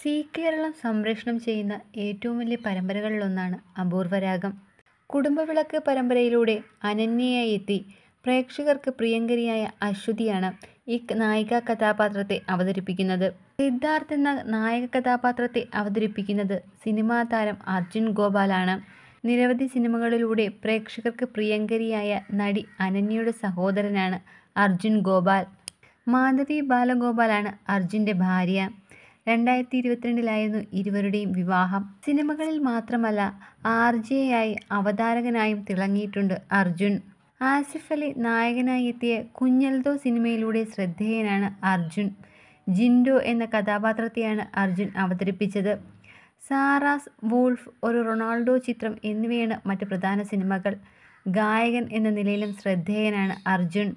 C Keralam സംപ്രേഷണം ചെയ്യുന്ന ഏറ്റവും വലിയ പരമ്പരകളിലൊന്നാണ് അപൂർവരാഗം കുടുംബവിളക്ക് പരമ്പരയിലൂടെ അനന്യയായി എത്തി പ്രേക്ഷകർക്ക് പ്രിയങ്കരിയായ അശ്വതിയാണ് ഈ നായിക കഥാപാത്രത്തെ അവതരിപ്പിക്കുന്നത് സിദ്ധാർത്ഥ് എന്ന നായക കഥാപാത്രത്തെ അവതരിപ്പിക്കുന്നത് സിനിമാ താരം അർജുൻ ഗോപാലാണ് നിരവധി സിനിമകളിലൂടെ പ്രേക്ഷകർക്ക് പ്രിയങ്കരിയായ നടി അനന്യയുടെ സഹോദരനാണ് അർജുൻ ഗോപാൽ മാധവി ബാലഗോപാലാണ് അർജുൻ്റെ ഭാര്യ രണ്ടായിരത്തി ഇരുപത്തിരണ്ടിലായിരുന്നു ഇരുവരുടെയും വിവാഹം സിനിമകളിൽ മാത്രമല്ല ആർ ആയി അവതാരകനായും തിളങ്ങിയിട്ടുണ്ട് അർജുൻ ആസിഫ് അലി നായകനായി എത്തിയ കുഞ്ഞൽദോ സിനിമയിലൂടെ ശ്രദ്ധേയനാണ് അർജുൻ ജിൻഡോ എന്ന കഥാപാത്രത്തെയാണ് അർജുൻ അവതരിപ്പിച്ചത് സാറാസ് വൂൾഫ് ഒരു റൊണാൾഡോ ചിത്രം എന്നിവയാണ് മറ്റ് പ്രധാന സിനിമകൾ ഗായകൻ എന്ന നിലയിലും ശ്രദ്ധേയനാണ് അർജുൻ